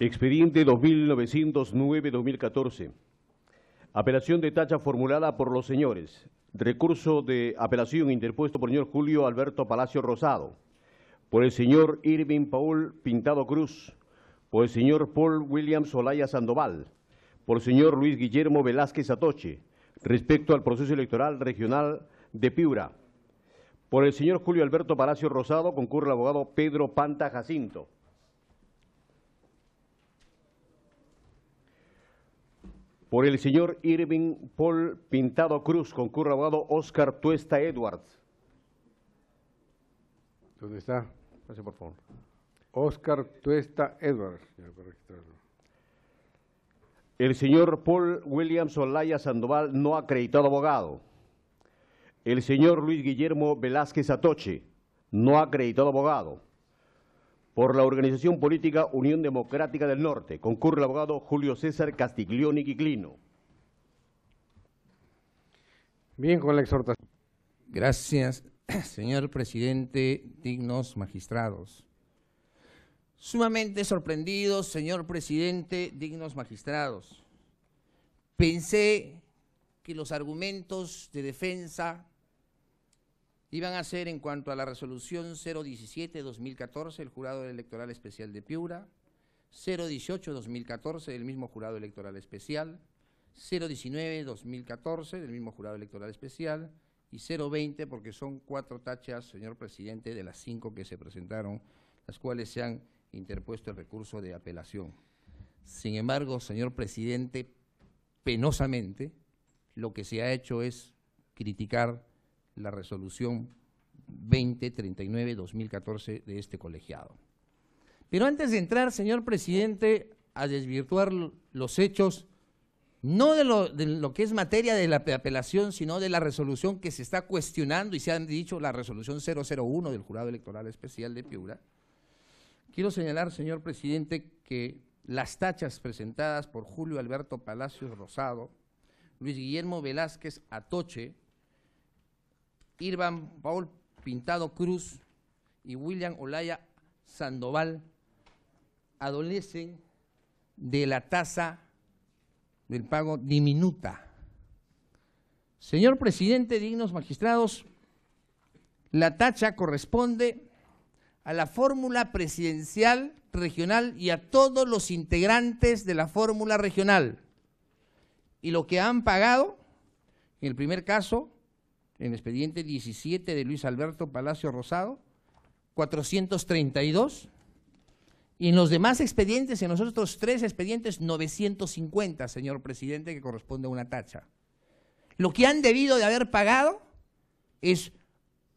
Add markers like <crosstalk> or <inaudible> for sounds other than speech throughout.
Expediente 2909-2014. Apelación de tacha formulada por los señores. Recurso de apelación interpuesto por el señor Julio Alberto Palacio Rosado. Por el señor Irving Paul Pintado Cruz. Por el señor Paul William Solaya Sandoval. Por el señor Luis Guillermo Velázquez Atoche. Respecto al proceso electoral regional de Piura. Por el señor Julio Alberto Palacio Rosado concurre el abogado Pedro Panta Jacinto. por el señor Irving Paul Pintado Cruz, concurre abogado Oscar Tuesta Edwards. ¿Dónde está? Pase por favor. Oscar Tuesta Edwards, El señor Paul Williams Olaya Sandoval, no acreditado abogado. El señor Luis Guillermo Velázquez Atoche, no acreditado abogado por la organización política Unión Democrática del Norte, concurre el abogado Julio César Castiglioni Quiclino. Bien, con la exhortación. Gracias, <clears throat> señor presidente, dignos magistrados. Sumamente sorprendido, señor presidente, dignos magistrados. Pensé que los argumentos de defensa iban a ser en cuanto a la resolución 017-2014 el Jurado Electoral Especial de Piura, 018-2014 del mismo Jurado Electoral Especial, 019-2014 del mismo Jurado Electoral Especial y 020 porque son cuatro tachas, señor presidente, de las cinco que se presentaron, las cuales se han interpuesto el recurso de apelación. Sin embargo, señor presidente, penosamente, lo que se ha hecho es criticar la resolución 2039-2014 de este colegiado. Pero antes de entrar, señor presidente, a desvirtuar los hechos, no de lo, que es materia de la apelación, sino de la resolución que se está cuestionando y se han dicho la resolución 001 del Jurado Electoral Especial de Piura, quiero señalar, señor presidente, que las tachas presentadas por Julio Alberto Palacios Rosado, Luis Guillermo Velázquez Atoche, Irvan Paul Pintado Cruz y William Olaya Sandoval adolecen de la tasa del pago diminuta. Señor presidente, dignos magistrados, la tacha corresponde a la fórmula presidencial regional y a todos los integrantes de la fórmula regional. Y lo que han pagado, en el primer caso, en el expediente 17 de Luis Alberto Palacio Rosado, 432, y en los demás expedientes, en los otros tres expedientes, 950, señor presidente, que corresponde a una tacha. Lo que han debido de haber pagado es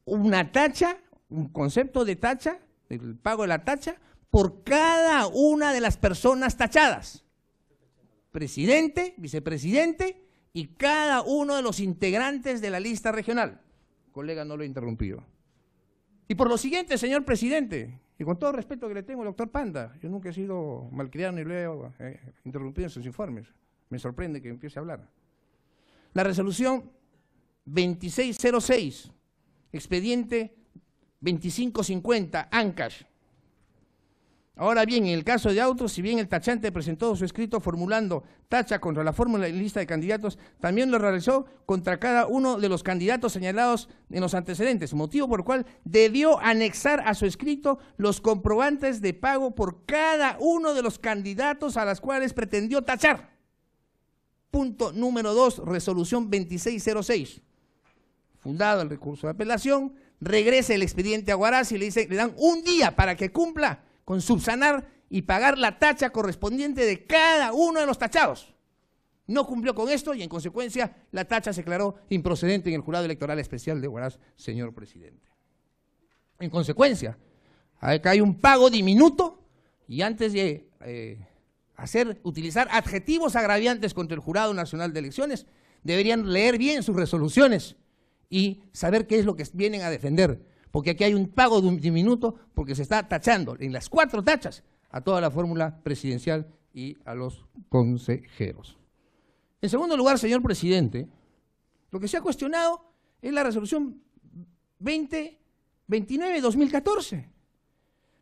una tacha, un concepto de tacha, el pago de la tacha, por cada una de las personas tachadas. Presidente, vicepresidente y cada uno de los integrantes de la lista regional. Colega, no lo he interrumpido. Y por lo siguiente, señor presidente, y con todo respeto que le tengo doctor Panda, yo nunca he sido malcriado ni lo he eh, interrumpido en sus informes. Me sorprende que empiece a hablar. La resolución 2606, expediente 2550, ANCASH, Ahora bien, en el caso de autos, si bien el tachante presentó su escrito formulando tacha contra la fórmula y lista de candidatos, también lo realizó contra cada uno de los candidatos señalados en los antecedentes, motivo por el cual debió anexar a su escrito los comprobantes de pago por cada uno de los candidatos a las cuales pretendió tachar. Punto número 2, resolución 2606. Fundado el recurso de apelación, regresa el expediente a Guaraz y le, dice, le dan un día para que cumpla con subsanar y pagar la tacha correspondiente de cada uno de los tachados. No cumplió con esto y en consecuencia la tacha se declaró improcedente en el jurado electoral especial de Huaraz, señor presidente. En consecuencia, acá hay un pago diminuto y antes de eh, hacer, utilizar adjetivos agraviantes contra el Jurado Nacional de Elecciones, deberían leer bien sus resoluciones y saber qué es lo que vienen a defender porque aquí hay un pago de un diminuto, porque se está tachando en las cuatro tachas a toda la fórmula presidencial y a los consejeros. En segundo lugar, señor presidente, lo que se ha cuestionado es la resolución 2029-2014,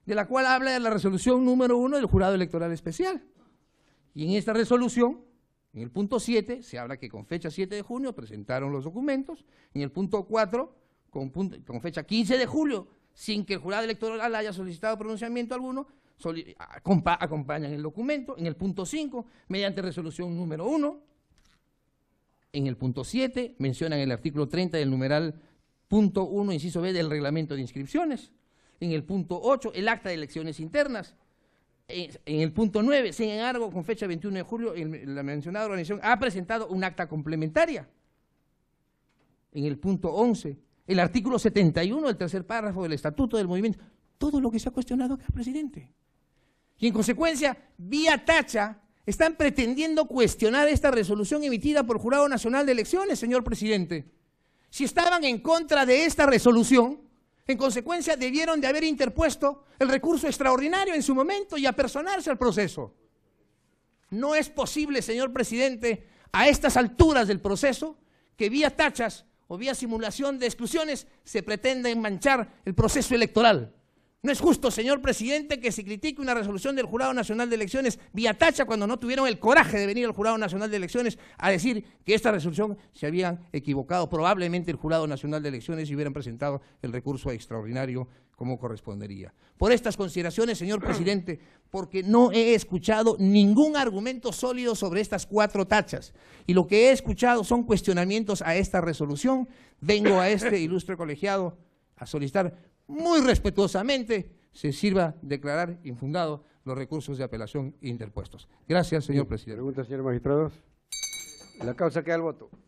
de la cual habla de la resolución número uno del jurado electoral especial. Y en esta resolución, en el punto 7, se habla que con fecha 7 de junio presentaron los documentos, en el punto 4 con, fecha 15 de julio, sin que el jurado electoral haya solicitado pronunciamiento alguno, acompañan el documento en el punto 5 mediante resolución número 1. En el punto 7 mencionan el artículo 30 del numeral punto 1, inciso B del reglamento de inscripciones. En el punto 8, el acta de elecciones internas. En el punto 9, sin embargo, con fecha 21 de julio, la mencionada organización ha presentado un acta complementaria. En el punto 11, el artículo 71 el tercer párrafo del Estatuto del Movimiento, todo lo que se ha cuestionado acá, presidente. Y en consecuencia, vía tacha, están pretendiendo cuestionar esta resolución emitida por Jurado Nacional de Elecciones, señor presidente. Si estaban en contra de esta resolución, en consecuencia debieron de haber interpuesto el recurso extraordinario en su momento y apersonarse al proceso. No es posible, señor presidente, a estas alturas del proceso, que vía tachas o vía simulación de exclusiones se pretende manchar el proceso electoral. No es justo, señor presidente, que se critique una resolución del Jurado Nacional de Elecciones vía tacha cuando no tuvieron el coraje de venir al Jurado Nacional de Elecciones a decir que esta resolución se habían equivocado. Probablemente el Jurado Nacional de Elecciones hubieran presentado el recurso extraordinario como correspondería. Por estas consideraciones, señor <clears throat> presidente, porque no he escuchado ningún argumento sólido sobre estas cuatro tachas y lo que he escuchado son cuestionamientos a esta resolución, vengo a este <clears throat> ilustre colegiado a solicitar muy respetuosamente se sirva declarar infundado los recursos de apelación e interpuestos. Gracias, señor presidente. Pregunta, señor magistrado. La causa queda al voto.